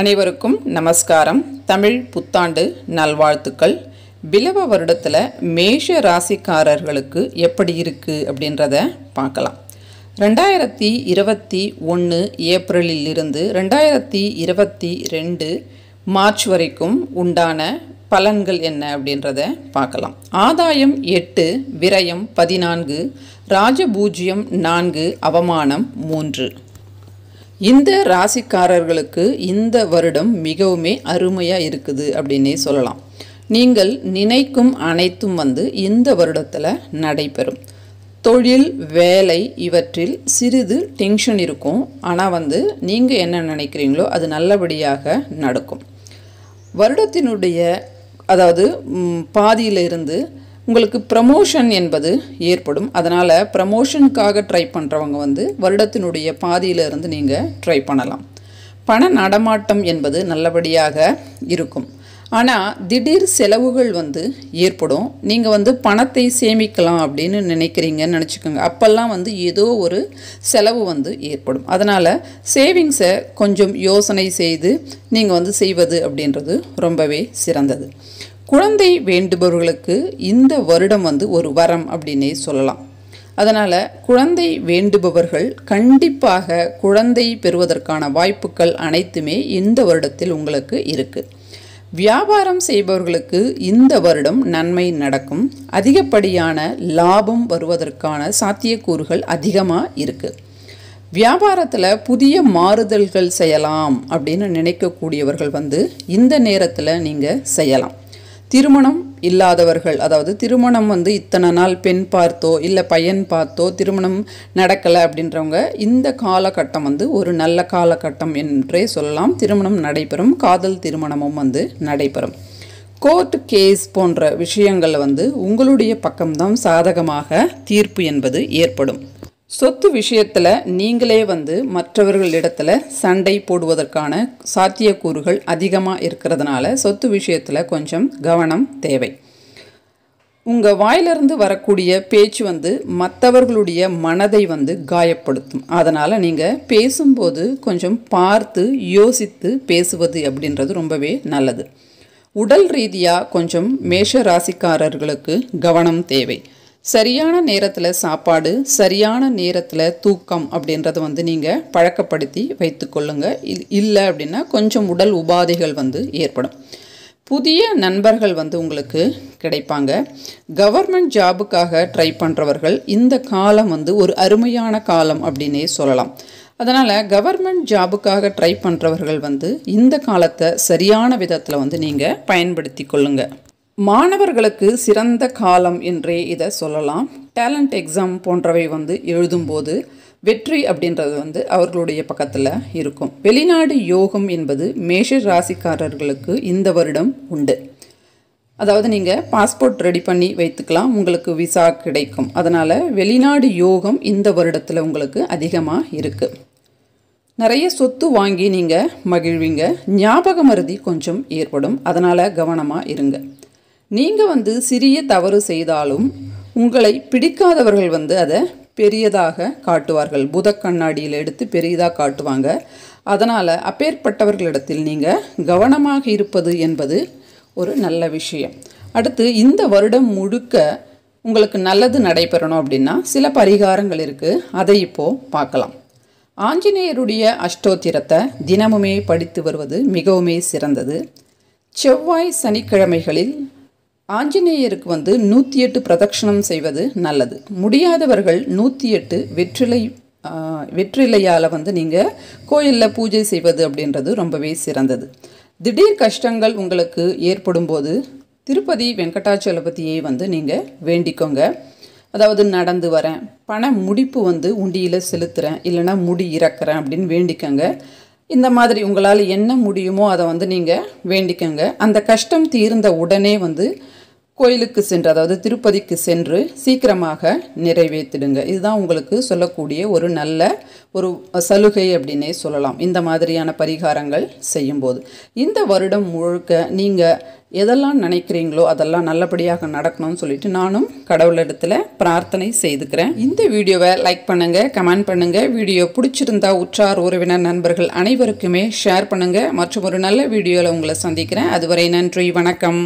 அனைவருக்கும் நமஸ்காரம் தமிழ் புத்தாண்டு நல்வாழ்த்துக்கள் பிலவ வருடத்தில் மேஷ ராசிக்காரர்களுக்கு எப்படி இருக்குது அப்படின்றத பார்க்கலாம் ரெண்டாயிரத்தி இருபத்தி ஒன்று ஏப்ரலில் இருந்து ரெண்டாயிரத்தி இருபத்தி ரெண்டு மார்ச் வரைக்கும் உண்டான பலன்கள் என்ன அப்படின்றத பார்க்கலாம் ஆதாயம் எட்டு விரயம் பதினான்கு ராஜபூஜ்யம் நான்கு அவமானம் மூன்று இந்த ராசிக்காரர்களுக்கு இந்த வருடம் மிகவுமே அருமையாக இருக்குது அப்படின்னே சொல்லலாம் நீங்கள் நினைக்கும் அனைத்தும் வந்து இந்த வருடத்தில் நடைபெறும் தொழில் வேலை இவற்றில் சிறிது டென்ஷன் இருக்கும் ஆனால் வந்து நீங்கள் என்ன நினைக்கிறீங்களோ அது நல்லபடியாக நடக்கும் வருடத்தினுடைய அதாவது பாதியிலிருந்து உங்களுக்கு ப்ரமோஷன் என்பது ஏற்படும் அதனால் ப்ரமோஷனுக்காக ட்ரை பண்ணுறவங்க வந்து வருடத்தினுடைய பாதியிலிருந்து நீங்கள் ட்ரை பண்ணலாம் பண நடமாட்டம் என்பது நல்லபடியாக இருக்கும் ஆனால் திடீர் செலவுகள் வந்து ஏற்படும் நீங்கள் வந்து பணத்தை சேமிக்கலாம் அப்படின்னு நினைக்கிறீங்கன்னு நினச்சிக்கோங்க அப்போல்லாம் வந்து ஏதோ ஒரு செலவு வந்து ஏற்படும் அதனால் சேவிங்ஸை கொஞ்சம் யோசனை செய்து நீங்கள் வந்து செய்வது அப்படின்றது ரொம்பவே சிறந்தது குழந்தை வேண்டுபவர்களுக்கு இந்த வருடம் வந்து ஒரு வரம் அப்படின்னே சொல்லலாம் அதனால் குழந்தை வேண்டுபவர்கள் கண்டிப்பாக குழந்தை பெறுவதற்கான வாய்ப்புகள் அனைத்துமே இந்த வருடத்தில் உங்களுக்கு இருக்குது வியாபாரம் செய்பவர்களுக்கு இந்த வருடம் நன்மை நடக்கும் அதிகப்படியான லாபம் வருவதற்கான சாத்தியக்கூறுகள் அதிகமாக இருக்குது வியாபாரத்தில் புதிய மாறுதல்கள் செய்யலாம் அப்படின்னு நினைக்கக்கூடியவர்கள் வந்து இந்த நேரத்தில் நீங்கள் செய்யலாம் திருமணம் இல்லாதவர்கள் அதாவது திருமணம் வந்து இத்தனை நாள் பெண் பார்த்தோ இல்லை பையன் பார்த்தோ திருமணம் நடக்கலை அப்படின்றவங்க இந்த காலகட்டம் வந்து ஒரு நல்ல காலகட்டம் என்றே சொல்லலாம் திருமணம் நடைபெறும் காதல் திருமணமும் வந்து நடைபெறும் கோர்ட் கேஸ் போன்ற விஷயங்கள் வந்து உங்களுடைய பக்கம்தான் சாதகமாக தீர்ப்பு என்பது ஏற்படும் சொத்து விஷயத்தில் நீங்களே வந்து மற்றவர்கள் இடத்துல சண்டை போடுவதற்கான சாத்தியக்கூறுகள் அதிகமாக இருக்கிறதுனால சொத்து விஷயத்தில் கொஞ்சம் கவனம் தேவை உங்கள் வாயிலிருந்து வரக்கூடிய பேச்சு வந்து மற்றவர்களுடைய மனதை வந்து காயப்படுத்தும் அதனால் நீங்கள் பேசும்போது கொஞ்சம் பார்த்து யோசித்து பேசுவது அப்படின்றது ரொம்பவே நல்லது உடல் ரீதியாக கொஞ்சம் மேஷ ராசிக்காரர்களுக்கு கவனம் தேவை சரியான நேரத்தில் சாப்பாடு சரியான நேரத்தில் தூக்கம் அப்படின்றத வந்து நீங்கள் பழக்கப்படுத்தி வைத்துக்கொள்ளுங்க இல் இல்லை அப்படின்னா கொஞ்சம் உடல் உபாதைகள் வந்து ஏற்படும் புதிய நண்பர்கள் வந்து உங்களுக்கு கிடைப்பாங்க கவர்மெண்ட் ஜாபுக்காக ட்ரை பண்ணுறவர்கள் இந்த காலம் வந்து ஒரு அருமையான காலம் அப்படின்னே சொல்லலாம் அதனால் கவர்மெண்ட் ஜாபுக்காக ட்ரை பண்ணுறவர்கள் வந்து இந்த காலத்தை சரியான விதத்தில் வந்து நீங்கள் பயன்படுத்தி கொள்ளுங்கள் மாணவர்களுக்கு சிறந்த காலம் என்றே இதை சொல்லலாம் டேலண்ட் எக்ஸாம் போன்றவை வந்து எழுதும்போது வெற்றி அப்படின்றது வந்து அவர்களுடைய பக்கத்தில் இருக்கும் வெளிநாடு யோகம் என்பது மேஷ ராசிக்காரர்களுக்கு இந்த வருடம் உண்டு அதாவது நீங்கள் பாஸ்போர்ட் ரெடி பண்ணி வைத்துக்கலாம் உங்களுக்கு விசா கிடைக்கும் அதனால் வெளிநாடு யோகம் இந்த வருடத்தில் உங்களுக்கு அதிகமாக இருக்குது நிறைய சொத்து வாங்கி நீங்கள் மகிழ்வீங்க ஞாபக மருதி கொஞ்சம் ஏற்படும் அதனால் கவனமாக இருங்க நீங்கள் வந்து சிறிய தவறு செய்தாலும் உங்களை பிடிக்காதவர்கள் வந்து அதை பெரியதாக காட்டுவார்கள் புத கண்ணாடியில் எடுத்து பெரியதாக காட்டுவாங்க அதனால் அப்பேற்பட்டவர்களிடத்தில் நீங்கள் கவனமாக இருப்பது என்பது ஒரு நல்ல விஷயம் அடுத்து இந்த வருடம் முழுக்க உங்களுக்கு நல்லது நடைபெறணும் அப்படின்னா சில பரிகாரங்கள் இருக்குது அதை இப்போது பார்க்கலாம் ஆஞ்சநேயருடைய அஷ்டோத்திரத்தை தினமுமே படித்து வருவது மிகவுமே சிறந்தது செவ்வாய் சனிக்கிழமைகளில் ஆஞ்சநேயருக்கு வந்து நூற்றி எட்டு பிரதட்சணம் செய்வது நல்லது முடியாதவர்கள் நூற்றி எட்டு வெற்றிலை வெற்றிலையால் வந்து நீங்கள் கோயிலில் பூஜை செய்வது அப்படின்றது ரொம்பவே சிறந்தது திடீர் கஷ்டங்கள் உங்களுக்கு ஏற்படும்போது திருப்பதி வெங்கடாச்சலபதியை வந்து நீங்கள் வேண்டிக்கோங்க அதாவது நடந்து வரேன் பண முடிப்பு வந்து உண்டியில் செலுத்துகிறேன் இல்லைனா முடி இறக்குறேன் அப்படின்னு வேண்டிக்கோங்க இந்த மாதிரி உங்களால் என்ன முடியுமோ அதை வந்து நீங்கள் வேண்டிக்கோங்க அந்த கஷ்டம் தீர்ந்த உடனே வந்து கோயிலுக்கு சென்று அதாவது திருப்பதிக்கு சென்று சீக்கிரமாக நிறைவேற்றிடுங்க இதுதான் உங்களுக்கு சொல்லக்கூடிய ஒரு நல்ல ஒரு சலுகை அப்படின்னே சொல்லலாம் இந்த மாதிரியான பரிகாரங்கள் செய்யும்போது இந்த வருடம் முழுக்க நீங்கள் எதெல்லாம் நினைக்கிறீங்களோ அதெல்லாம் நல்லபடியாக நடக்கணும்னு சொல்லிட்டு நானும் கடவுளிடத்தில் பிரார்த்தனை செய்துக்கிறேன் இந்த வீடியோவை லைக் பண்ணுங்கள் கமெண்ட் பண்ணுங்கள் வீடியோ பிடிச்சிருந்தா உற்றார் உறவினர் நண்பர்கள் அனைவருக்குமே ஷேர் பண்ணுங்கள் மற்றும் ஒரு நல்ல வீடியோவில் உங்களை சந்திக்கிறேன் அதுவரை நன்றி வணக்கம்